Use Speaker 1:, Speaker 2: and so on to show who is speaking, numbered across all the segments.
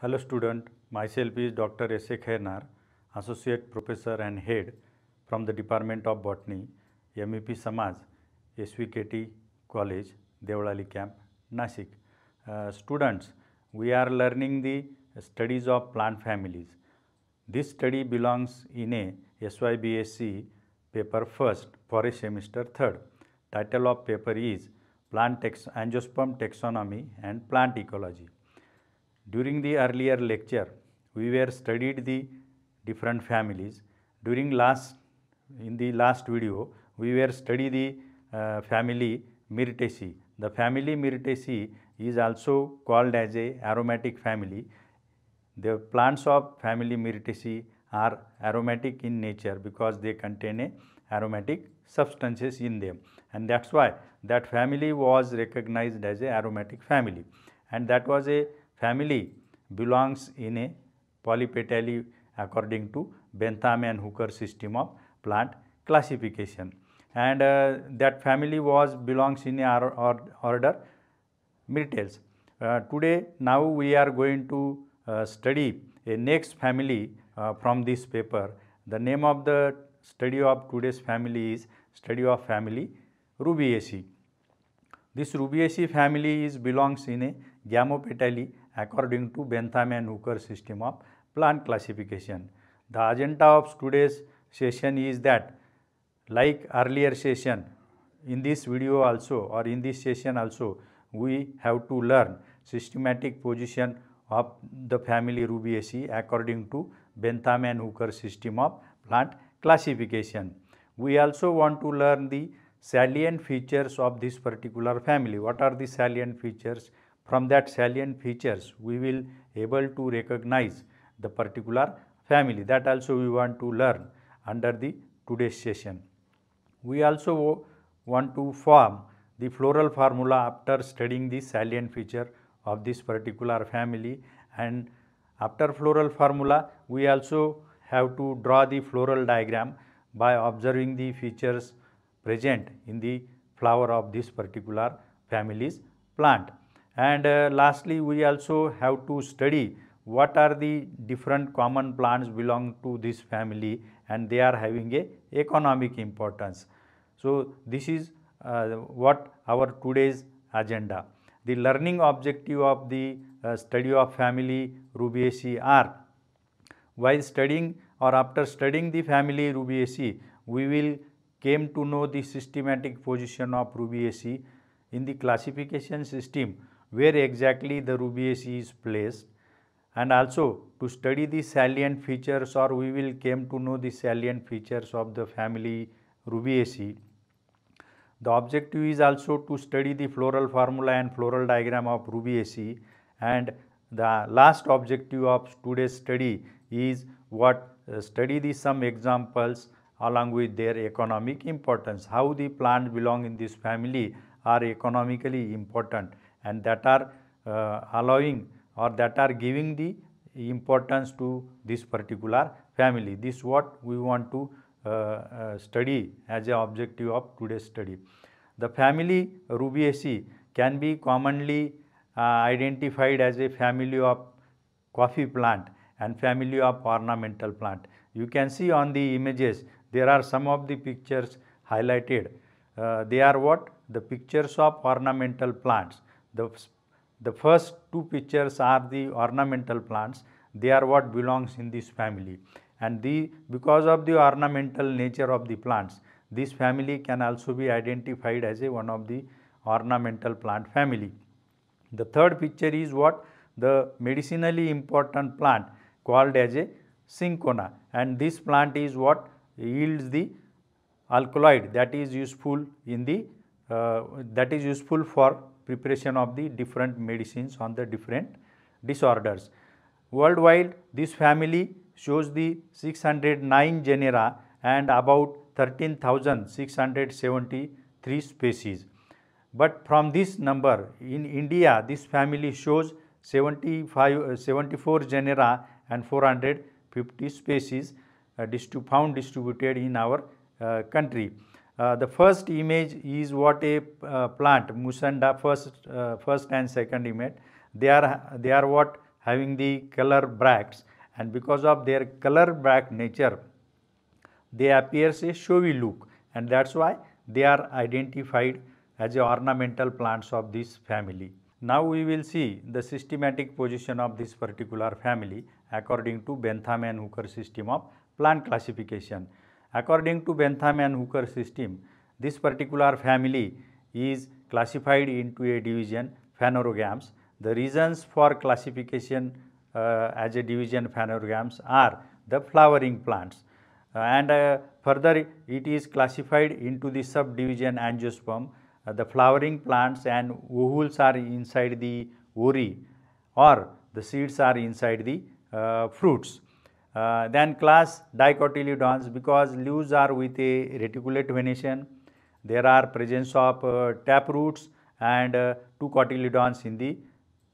Speaker 1: Hello student, myself is Dr. S. A. Khainar, Associate Professor and Head from the Department of Botany, MEP Samaj, SVKT College, Devalali Camp, Nasik. Uh, students, we are learning the studies of plant families. This study belongs in a SYBSC paper first for a semester third. Title of paper is Plant Angiosperm Taxonomy and Plant Ecology. During the earlier lecture, we were studied the different families. During last, in the last video, we were study the uh, family Myrtaceae. The family Myrtaceae is also called as a aromatic family. The plants of family Myrtaceae are aromatic in nature because they contain a aromatic substances in them and that's why that family was recognized as a aromatic family and that was a family belongs in a polypetally according to Bentham and Hooker system of plant classification and uh, that family was belongs in a order Myrtles. Uh, today now we are going to uh, study a next family uh, from this paper. The name of the study of today's family is study of family Rubiaceae. This Rubiaceae family is belongs in a Gamopetali according to Bentham and Hooker system of plant classification. The agenda of today's session is that like earlier session in this video also or in this session also we have to learn systematic position of the family Rubiaceae according to Bentham and Hooker system of plant classification. We also want to learn the salient features of this particular family. What are the salient features from that salient features, we will able to recognize the particular family that also we want to learn under the today's session. We also want to form the floral formula after studying the salient feature of this particular family and after floral formula we also have to draw the floral diagram by observing the features present in the flower of this particular family's plant. And uh, lastly, we also have to study what are the different common plants belong to this family and they are having a economic importance. So, this is uh, what our today's agenda. The learning objective of the uh, study of family Rubiaceae are while studying or after studying the family Rubiaceae, we will came to know the systematic position of Rubiaceae in the classification system where exactly the rubiaceae is placed and also to study the salient features or we will came to know the salient features of the family rubiaceae. The objective is also to study the floral formula and floral diagram of rubiaceae and the last objective of today's study is what uh, study the some examples along with their economic importance, how the plants belong in this family are economically important and that are uh, allowing or that are giving the importance to this particular family. This what we want to uh, uh, study as a objective of today's study. The family Rubiaceae can be commonly identified as a family of coffee plant and family of ornamental plant. You can see on the images there are some of the pictures highlighted. Uh, they are what? The pictures of ornamental plants the, the first two pictures are the ornamental plants, they are what belongs in this family and the because of the ornamental nature of the plants, this family can also be identified as a one of the ornamental plant family. The third picture is what the medicinally important plant called as a cinchona and this plant is what yields the alkaloid that is useful in the uh, that is useful for preparation of the different medicines on the different disorders. Worldwide, this family shows the 609 genera and about 13,673 species. But from this number, in India, this family shows 75, uh, 74 genera and 450 species uh, found distributed in our uh, country. Uh, the first image is what a uh, plant, Musanda, first, uh, first and second image. They are, they are what having the color bracts and because of their color bract nature, they appear a showy look and that's why they are identified as ornamental plants of this family. Now we will see the systematic position of this particular family according to Bentham and Hooker system of plant classification. According to Bentham and Hooker system, this particular family is classified into a division phanerogams. The reasons for classification uh, as a division phanerogams are the flowering plants uh, and uh, further it is classified into the subdivision angiosperm. Uh, the flowering plants and ovules are inside the ovary or the seeds are inside the uh, fruits uh, then class dicotyledons because leaves are with a reticulate venation. There are presence of uh, roots and uh, two cotyledons in the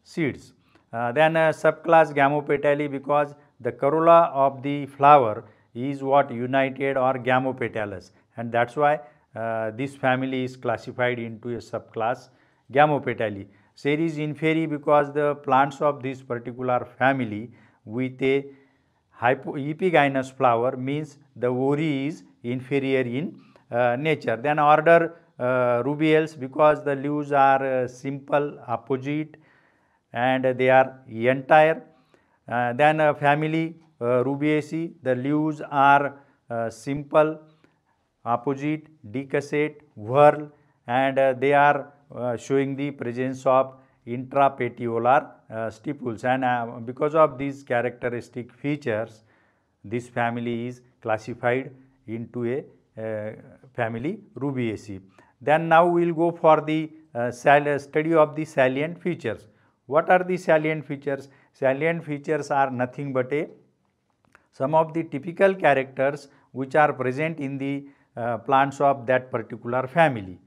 Speaker 1: seeds. Uh, then uh, subclass gamopetali because the corolla of the flower is what united or gamopetalus and that is why uh, this family is classified into a subclass gamopetali. Series inferi because the plants of this particular family with a epigynous flower means the ori is inferior in uh, nature. Then order uh, rubiales because the leaves are uh, simple, opposite and they are entire. Uh, then uh, family rubiaceae, the leaves are simple, opposite, decussate, whorl and they are showing the presence of intrapetiolar uh, stipules and uh, because of these characteristic features this family is classified into a uh, family Rubiaceae. Then now we will go for the uh, study of the salient features. What are the salient features? Salient features are nothing but a some of the typical characters which are present in the uh, plants of that particular family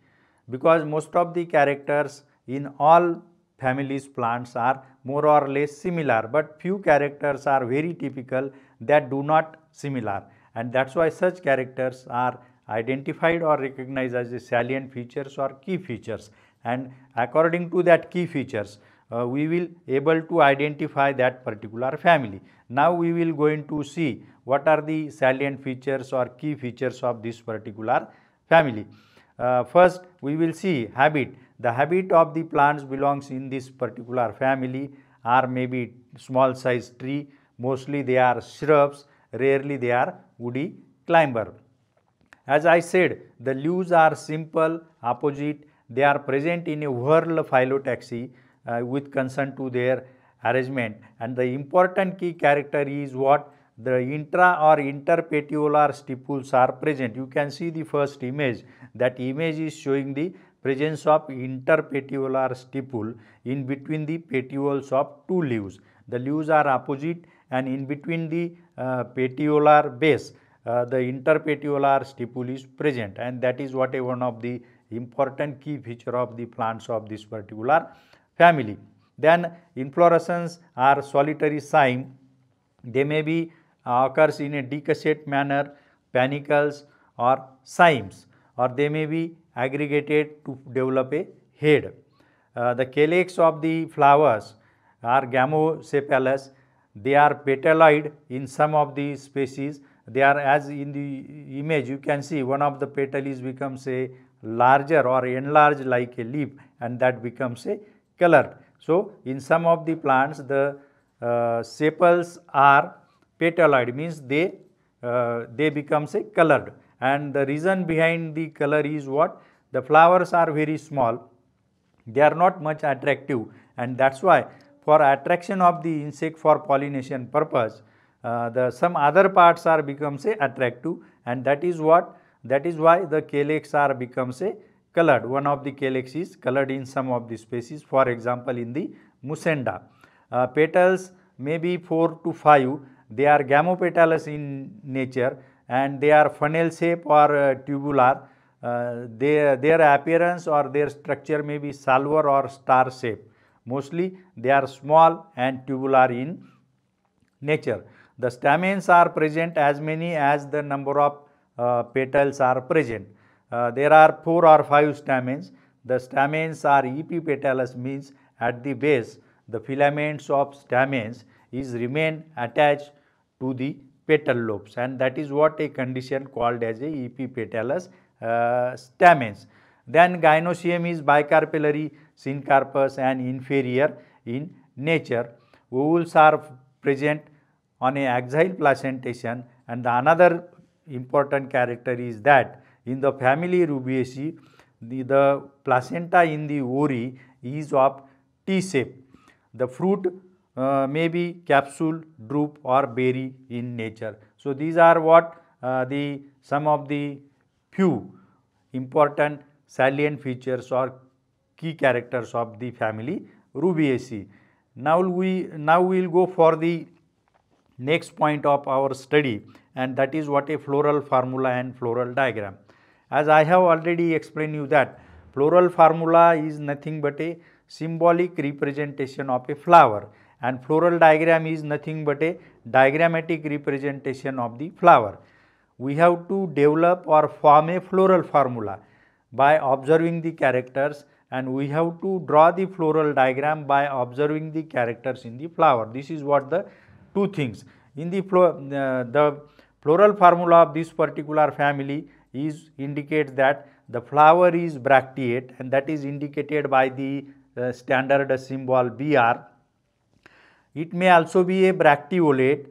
Speaker 1: because most of the characters in all families plants are more or less similar but few characters are very typical that do not similar and that's why such characters are identified or recognized as the salient features or key features and according to that key features uh, we will able to identify that particular family. Now we will going to see what are the salient features or key features of this particular family. Uh, first we will see habit the habit of the plants belongs in this particular family Are maybe small size tree. Mostly they are shrubs, rarely they are woody climber. As I said, the leaves are simple, opposite, they are present in a whorl phyllotaxy uh, with concern to their arrangement and the important key character is what the intra or interpetiolar stipules are present. You can see the first image, that image is showing the presence of interpetiolar stipule in between the petioles of two leaves. The leaves are opposite and in between the uh, petiolar base, uh, the interpetiolar stipule is present and that is what a one of the important key feature of the plants of this particular family. Then inflorescence are solitary cyme. They may be uh, occurs in a decussate manner, panicles or cymes or they may be aggregated to develop a head. Uh, the calyx of the flowers are gamosepalous. They are petaloid in some of the species. They are as in the image you can see one of the petal is becomes a larger or enlarged like a leaf and that becomes a colored. So, in some of the plants the uh, sepals are petaloid means they, uh, they becomes a colored and the reason behind the color is what? The flowers are very small. They are not much attractive and that's why for attraction of the insect for pollination purpose, uh, the some other parts are becomes a attractive and that is what that is why the calyx are becomes a colored. One of the calyx is colored in some of the species for example in the musenda. Uh, petals may be 4 to 5 they are gamopetalous in nature and they are funnel shape or uh, tubular uh, their appearance or their structure may be salver or star shape. Mostly they are small and tubular in nature. The stamens are present as many as the number of uh, petals are present. Uh, there are 4 or 5 stamens. The stamens are epipetalous means at the base the filaments of stamens is remain attached to the petal lobes and that is what a condition called as a epipetalous uh, stamens. Then gynosium is bicarpillary, syncarpus and inferior in nature. Ovules are present on a axile placentation and the another important character is that in the family Rubiaceae, the, the placenta in the ovary is of T shape. The fruit uh, may be capsule, drupe or berry in nature. So, these are what uh, the some of the few important salient features or key characters of the family Rubiaceae. Now we now we will go for the next point of our study and that is what a floral formula and floral diagram. As I have already explained you that floral formula is nothing but a symbolic representation of a flower and floral diagram is nothing but a diagrammatic representation of the flower we have to develop or form a floral formula by observing the characters and we have to draw the floral diagram by observing the characters in the flower. This is what the two things. In the, flo uh, the floral formula of this particular family is indicates that the flower is bracteate and that is indicated by the uh, standard symbol BR. It may also be a bracteolate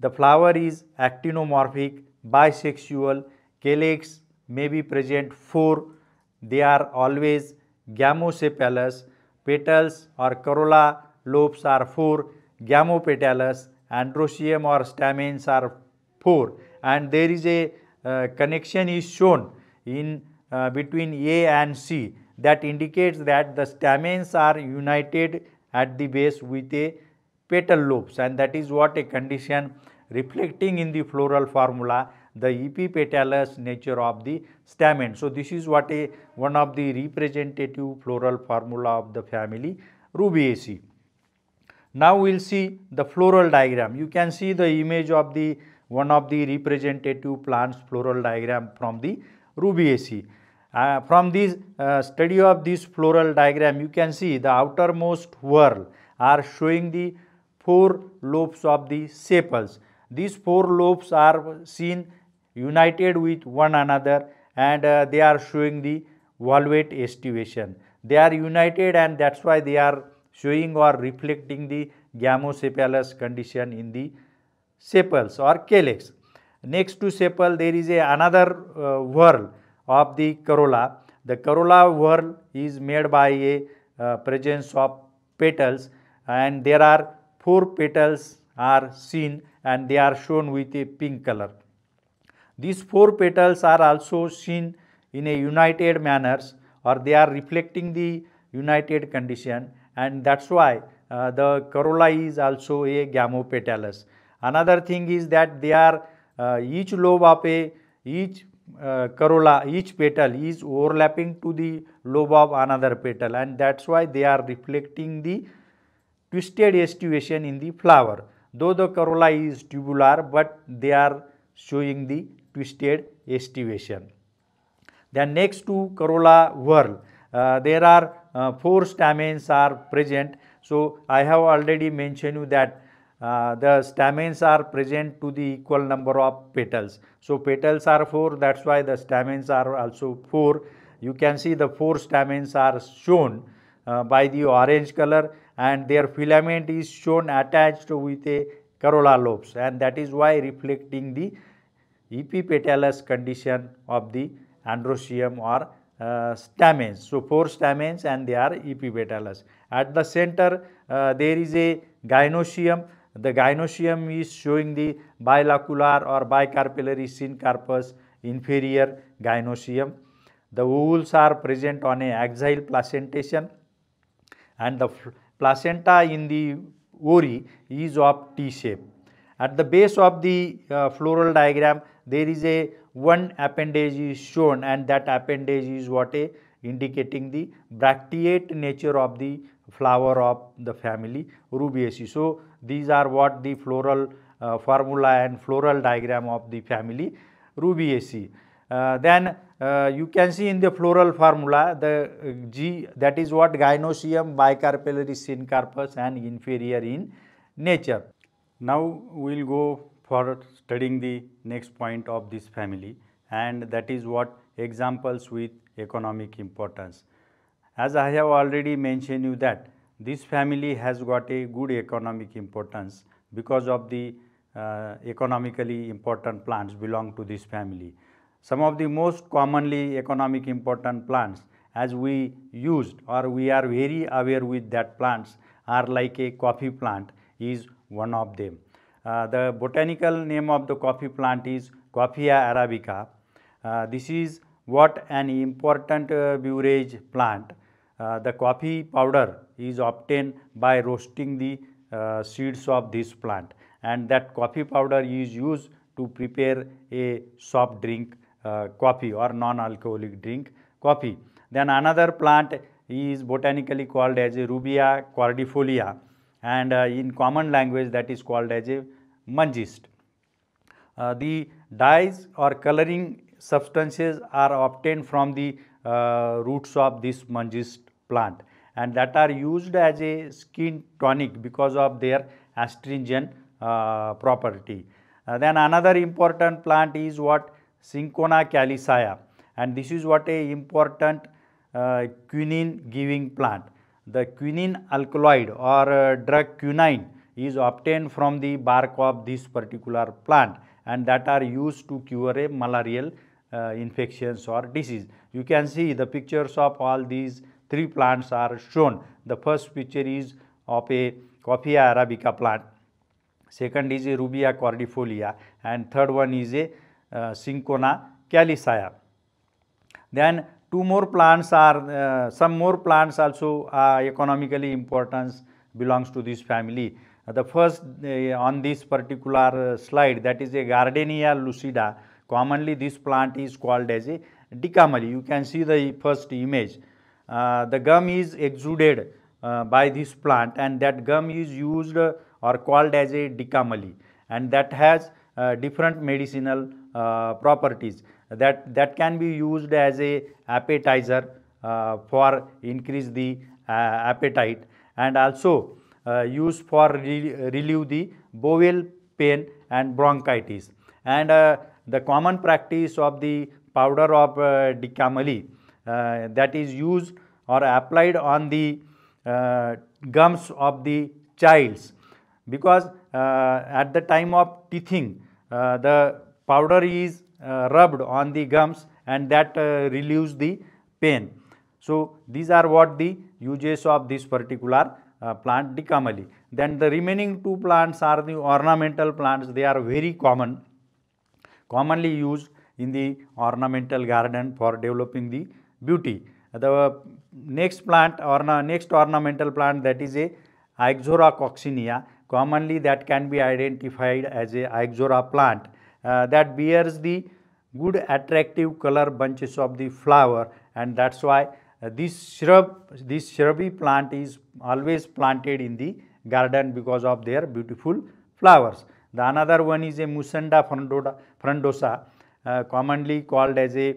Speaker 1: the flower is actinomorphic, bisexual, calyx may be present 4. They are always gamosepalous. Petals or corolla lobes are 4, gamopetalous, androsium or stamens are 4 and there is a uh, connection is shown in uh, between A and C that indicates that the stamens are united at the base with a petal lobes and that is what a condition reflecting in the floral formula the epipetalous nature of the stamen. So, this is what a one of the representative floral formula of the family Rubiaceae. Now, we will see the floral diagram. You can see the image of the one of the representative plants floral diagram from the Rubiaceae. Uh, from this uh, study of this floral diagram, you can see the outermost whorl are showing the four lobes of the sepals. These four lobes are seen united with one another and uh, they are showing the valvate estivation. They are united and that's why they are showing or reflecting the gamosepalus condition in the sepals or calyx. Next to sepal there is a another uh, whorl of the corolla. The corolla whorl is made by a uh, presence of petals and there are four petals are seen and they are shown with a pink color. These four petals are also seen in a united manners or they are reflecting the united condition and that's why uh, the corolla is also a gamopetalus. Another thing is that they are uh, each lobe of a each uh, corolla each petal is overlapping to the lobe of another petal and that's why they are reflecting the twisted astuation in the flower. Though the corolla is tubular, but they are showing the twisted astuation. Then next to corolla whorl, uh, there are uh, four stamens are present. So, I have already mentioned you that uh, the stamens are present to the equal number of petals. So, petals are 4 that is why the stamens are also 4. You can see the 4 stamens are shown uh, by the orange color and their filament is shown attached with a corolla lobes and that is why reflecting the epipetalous condition of the androsium or uh, stamens. So, four stamens and they are epipetalous. At the center uh, there is a gynosium. The gynosium is showing the bilocular or bicarpillary syncarpus inferior gynosium. The ovules are present on a axile placentation and the placenta in the ovary is of T shape. At the base of the uh, floral diagram, there is a one appendage is shown and that appendage is what a indicating the bracteate nature of the flower of the family Rubiaceae. So, these are what the floral uh, formula and floral diagram of the family Rubiaceae. Uh, then uh, you can see in the floral formula the uh, G that is what gynosium, bicarpellary syncarpus and inferior in nature. Now we will go for studying the next point of this family and that is what examples with economic importance. As I have already mentioned you that this family has got a good economic importance because of the uh, economically important plants belong to this family. Some of the most commonly economic important plants as we used or we are very aware with that plants are like a coffee plant is one of them. Uh, the botanical name of the coffee plant is Coffea arabica. Uh, this is what an important uh, beverage plant. Uh, the coffee powder is obtained by roasting the uh, seeds of this plant and that coffee powder is used to prepare a soft drink uh, coffee or non-alcoholic drink coffee. Then another plant is botanically called as Rubia cordifolia and uh, in common language that is called as a mangist. Uh, the dyes or coloring substances are obtained from the roots of this mangist plant and that are used as a skin tonic because of their astringent uh, property. Uh, then another important plant is what Syncona calicea and this is what a important uh, quinine giving plant. The quinine alkaloid or uh, drug quinine is obtained from the bark of this particular plant and that are used to cure a malarial uh, infections or disease. You can see the pictures of all these three plants are shown. The first picture is of a Coffea arabica plant, second is a Rubia cordifolia and third one is a uh, Cincona Then two more plants are, uh, some more plants also are economically importance belongs to this family. the first uh, on this particular uh, slide that is a Gardenia lucida. Commonly this plant is called as a decamery. You can see the first image. Uh, the gum is exuded by this plant and that gum is used or called as a decamely and that has uh, different medicinal uh, properties that that can be used as a appetizer uh, for increase the uh, appetite and also used for re relieve the bowel pain and bronchitis and the common practice of the powder of uh, dicamali uh, that is used or applied on the uh, gums of the childs because at the time of teething the powder is uh, rubbed on the gums and that uh, relieves the pain. So, these are what the uses of this particular uh, plant dicamali. Then the remaining two plants are the ornamental plants, they are very common, commonly used in the ornamental garden for developing the beauty. The next plant or next ornamental plant that is a Ixora coccinea, commonly that can be identified as a Ixora plant uh, that bears the good attractive color bunches of the flower and that is why uh, this shrub, this shrubby plant is always planted in the garden because of their beautiful flowers. The another one is a Musanda frondosa uh, commonly called as a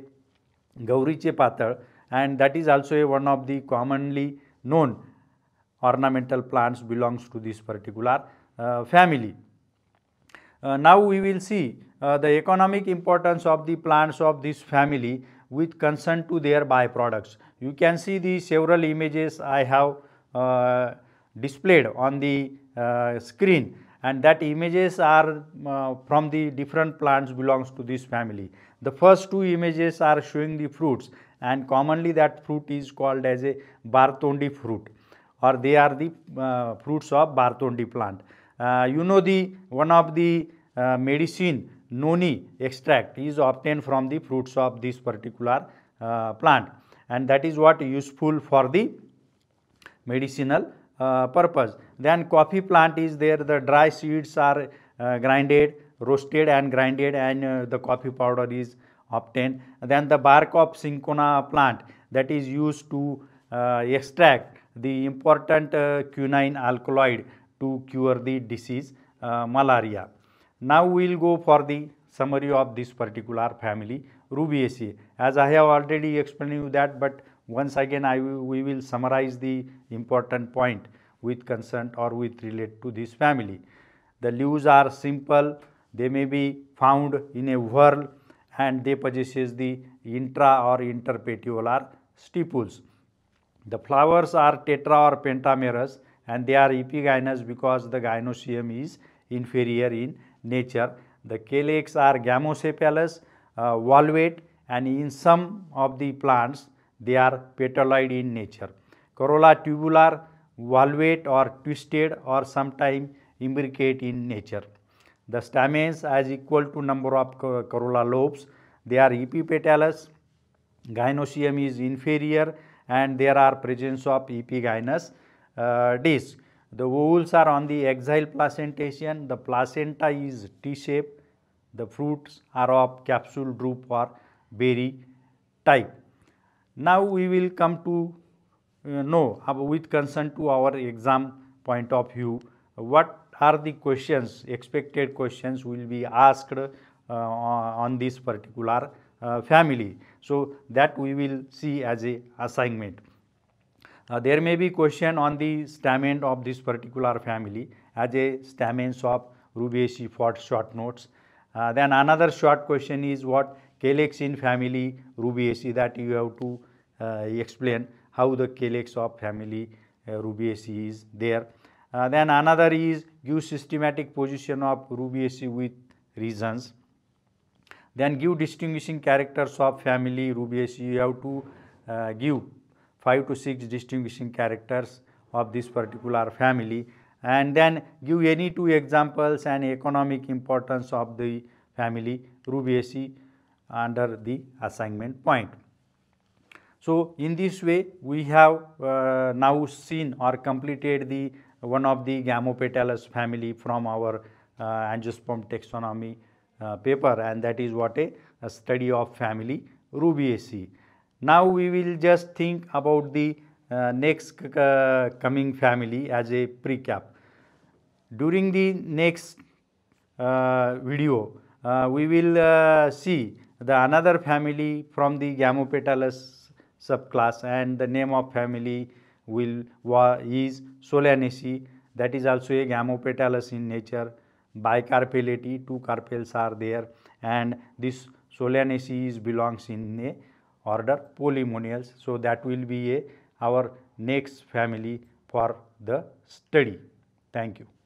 Speaker 1: Gauriche patal and that is also a, one of the commonly known ornamental plants belongs to this particular uh, family. Uh, now we will see uh, the economic importance of the plants of this family with consent to their byproducts. You can see the several images I have uh, displayed on the screen and that images are uh, from the different plants belongs to this family. The first two images are showing the fruits and commonly that fruit is called as a bartondi fruit or they are the uh, fruits of bartondi plant. Uh, you know the one of the uh, medicine noni extract is obtained from the fruits of this particular uh, plant and that is what useful for the medicinal uh, purpose. Then coffee plant is there, the dry seeds are uh, grinded, roasted and grinded and uh, the coffee powder is obtained. Then the bark of cinchona plant that is used to extract the important quinine alkaloid to cure the disease uh, malaria. Now we will go for the summary of this particular family Rubiaceae. As I have already explained you that but once again I we will summarize the important point with concern or with relate to this family. The leaves are simple, they may be found in a whorl and they possess the intra or interpetiolar stipules. The flowers are tetra or pentamerous and they are epigynous because the gynoecium is inferior in nature. The calyx are gamosepalous, uh, valvate and in some of the plants they are petaloid in nature. Corolla tubular, valvate or twisted or sometime imbricate in nature. The stamens as equal to number of corolla lobes, they are epipetalous, gynoecium is inferior and there are presence of epigynous uh, disc. The ovules are on the exile placentation, the placenta is T-shaped, the fruits are of capsule, group or berry type. Now, we will come to uh, know with concern to our exam point of view, what are the questions, expected questions will be asked uh, uh on this particular uh, family. So, that we will see as a assignment. Uh, there may be question on the stamen of this particular family as a stamens of Rubiaceae for short notes. Uh, then another short question is what calyx in family Rubiaceae that you have to uh, explain how the calyx of family uh, Rubiaceae is there. Uh, then another is give systematic position of Rubiaceae with reasons. Then give distinguishing characters of family Rubiaceae you have to uh, give 5 to 6 distinguishing characters of this particular family and then give any two examples and economic importance of the family Rubiaceae under the assignment point. So, in this way we have uh, now seen or completed the one of the Gamopetalus family from our uh, angiosperm taxonomy uh, paper and that is what a, a study of family Rubiaceae. Now we will just think about the uh, next uh, coming family as a precap. During the next uh, video, uh, we will uh, see the another family from the Gamopetalus subclass and the name of family will is Solanaceae that is also a Gamopetalus in nature. Bicarpellati, two carpels are there and this Solanaceae belongs in a order polynomials. So, that will be a our next family for the study. Thank you.